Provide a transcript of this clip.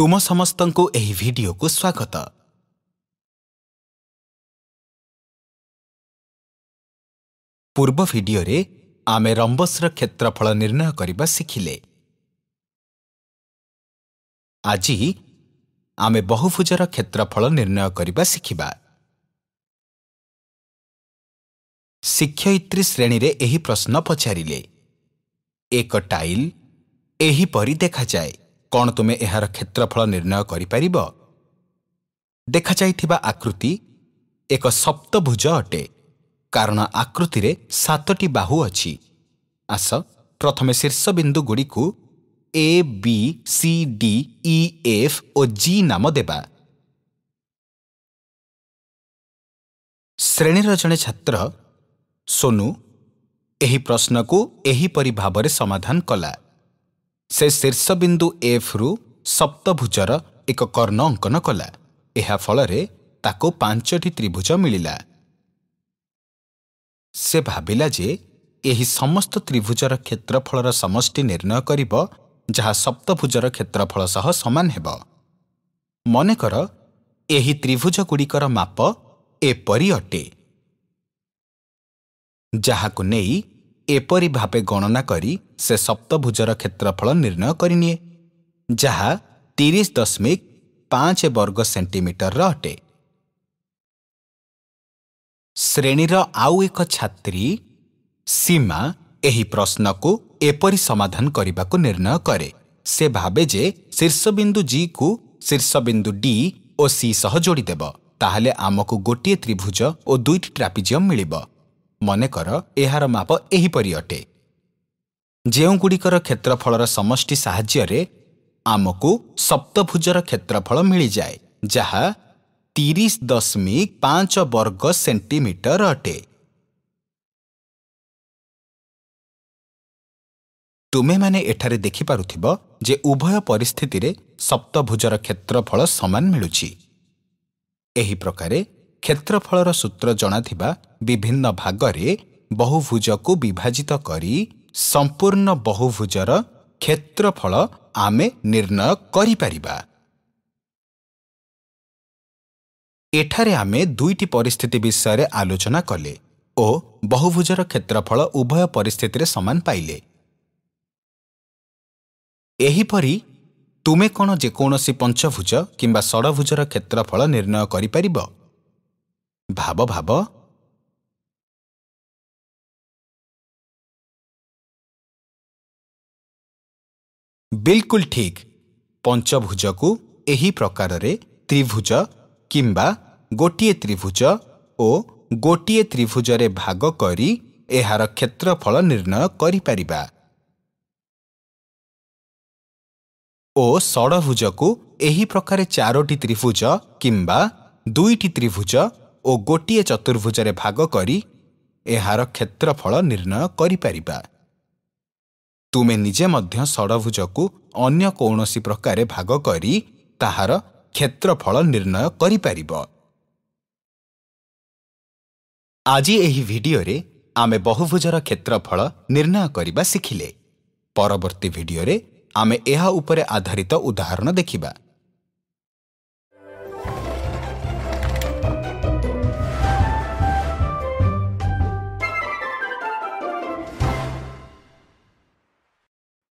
ତୁମ ସମସ୍ତଙ୍କୁ ଏହି ଭିଡ଼ିଓକୁ ସ୍ୱାଗତ ପୂର୍ବ ଭିଡ଼ିଓରେ ଆମେ ରମ୍ବସ୍ର କ୍ଷେତ୍ରଫଳ ନିର୍ଣ୍ଣୟ କରିବା ଶିଖିଲେ ଆଜି ଆମେ ବହୁଭୁଜର କ୍ଷେତ୍ରଫଳ ନିର୍ଣ୍ଣୟ କରିବା ଶିଖିବା ଶିକ୍ଷୟିତ୍ରୀ ଶ୍ରେଣୀରେ ଏହି ପ୍ରଶ୍ନ ପଚାରିଲେ ଏକ ଟାଇଲ୍ ଏହିପରି ଦେଖାଯାଏ କ'ଣ ତୁମେ ଏହାର କ୍ଷେତ୍ରଫଳ ନିର୍ଣ୍ଣୟ କରିପାରିବ ଦେଖାଯାଇଥିବା ଆକୃତି ଏକ ସପ୍ତଭୁଜ ଅଟେ କାରଣ ଆକୃତିରେ ସାତଟି ବାହୁ ଅଛି ଆସ ପ୍ରଥମେ ଶୀର୍ଷବିନ୍ଦୁଗୁଡ଼ିକୁ A B C D E F ଓ ଜି ନାମ ଦେବା ଶ୍ରେଣୀର ଜଣେ ଛାତ୍ର ସୋନୁ ଏହି ପ୍ରଶ୍ନକୁ ଏହିପରି ଭାବରେ ସମାଧାନ କଲା ସେ ଶୀର୍ଷବିନ୍ଦୁ ଏଫ୍ରୁ ସପ୍ତଭୁଜର ଏକ କର୍ଣ୍ଣ ଅଙ୍କନ କଲା ଏହା ଫଳରେ ତାକୁ ପାଞ୍ଚଟି ତ୍ରିଭୁଜ ମିଳିଲା ସେ ଭାବିଲା ଯେ ଏହି ସମସ୍ତ ତ୍ରିଭୁଜର କ୍ଷେତ୍ରଫଳର ସମଷ୍ଟି ନିର୍ଣ୍ଣୟ କରିବ ଯାହା ସପ୍ତଭୁଜର କ୍ଷେତ୍ରଫଳ ସହ ସମାନ ହେବ ମନେକର ଏହି ତ୍ରିଭୁଜଗୁଡ଼ିକର ମାପ ଏପରି ଅଟେ ଯାହାକୁ ନେଇ ଏପରି ଭାବେ ଗଣନା କରି ସେ ସପ୍ତଭୁଜର କ୍ଷେତ୍ରଫଳ ନିର୍ଣ୍ଣୟ କରିନିଏ ଯାହା ତିରିଶ ଦଶମିକ ପାଞ୍ଚ ବର୍ଗ ସେଣ୍ଟିମିଟରର ଅଟେ ଶ୍ରେଣୀର ଆଉ ଏକ ଛାତ୍ରୀ ସୀମା ଏହି ପ୍ରଶ୍ନକୁ ଏପରି ସମାଧାନ କରିବାକୁ ନିର୍ଣ୍ଣୟ କରେ ସେ ଭାବେ ଯେ ଶୀର୍ଷବିନ୍ଦୁ ଜିକୁ ଶୀର୍ଷବିନ୍ଦୁ ଡି ଓ ସି ସହ ଯୋଡ଼ିଦେବ ତାହେଲେ ଆମକୁ ଗୋଟିଏ ତ୍ରିଭୁଜ ଓ ଦୁଇଟି ଟ୍ରାପିଜିୟମ୍ ମିଳିବ ମନେକର ଏହାର ମାପ ଏହିପରି ଅଟେ ଯେଉଁଗୁଡ଼ିକର କ୍ଷେତ୍ରଫଳର ସମଷ୍ଟି ସାହାଯ୍ୟରେ ଆମକୁ ସପ୍ତଭୁଜର କ୍ଷେତ୍ରଫଳ ମିଳିଯାଏ ଯାହା ତିରିଶ ଦଶମିକ ପାଞ୍ଚ ବର୍ଗ ସେଣ୍ଟିମିଟର ଅଟେ ତୁମେମାନେ ଏଠାରେ ଦେଖିପାରୁଥିବ ଯେ ଉଭୟ ପରିସ୍ଥିତିରେ ସପ୍ତଭୁଜର କ୍ଷେତ୍ରଫଳ ସମାନ ମିଳୁଛି ଏହି ପ୍ରକାରେ କ୍ଷେତ୍ରଫଳର ସୂତ୍ର ଜଣାଥିବା ବିଭିନ୍ନ ଭାଗରେ ବହୁଭୁଜକୁ ବିଭାଜିତ କରି ସମ୍ପୂର୍ଣ୍ଣ ବହୁଭୁଜର କ୍ଷେତ୍ରଫଳ ଆମେ ନିର୍ଣ୍ଣୟ କରିପାରିବା ଏଠାରେ ଆମେ ଦୁଇଟି ପରିସ୍ଥିତି ବିଷୟରେ ଆଲୋଚନା କଲେ ଓ ବହୁଭୁଜର କ୍ଷେତ୍ରଫଳ ଉଭୟ ପରିସ୍ଥିତିରେ ସମାନ ପାଇଲେ ଏହିପରି ତୁମେ କ'ଣ ଯେକୌଣସି ପଞ୍ଚଭୁଜ କିମ୍ବା ଷଡ଼ଭୁଜର କ୍ଷେତ୍ରଫଳ ନିର୍ଣ୍ଣୟ କରିପାରିବ ଭାବ ଭାବ ବିଲକୁଲ ଠିକ୍ ପଞ୍ଚଭୁଜକୁ ଏହି ପ୍ରକାରରେ ତ୍ରିଭୁଜ କିମ୍ବା ଗୋଟିଏ ତ୍ରିଭୁଜ ଓ ଗୋଟିଏ ତ୍ରିଭୁଜରେ ଭାଗ କରି ଏହାର କ୍ଷେତ୍ରଫଳ ନିର୍ଣ୍ଣୟ କରିପାରିବା ଓ ଷଡ଼ଭୁଜକୁ ଏହି ପ୍ରକାର ଚାରୋଟି ତ୍ରିଭୁଜ କିମ୍ବା ଦୁଇଟି ତ୍ରିଭୁଜ ଓ ଗୋଟିଏ ଚତୁର୍ଭୁଜରେ ଭାଗ କରି ଏହାର କ୍ଷେତ୍ରଫଳ ନିର୍ଣ୍ଣୟ କରିପାରିବା ତୁମେ ନିଜେ ମଧ୍ୟ ଷଡ଼ଭୁଜକୁ ଅନ୍ୟ କୌଣସି ପ୍ରକାରେ ଭାଗ କରି ତାହାର କ୍ଷେତ୍ରଫଳ ନିର୍ଣ୍ଣୟ କରିପାରିବ ଆଜି ଏହି ଭିଡ଼ିଓରେ ଆମେ ବହୁଭୁଜର କ୍ଷେତ୍ରଫଳ ନିର୍ଣ୍ଣୟ କରିବା ଶିଖିଲେ ପରବର୍ତ୍ତୀ ଭିଡ଼ିଓରେ ଆମେ ଏହା ଉପରେ ଆଧାରିତ ଉଦାହରଣ ଦେଖିବା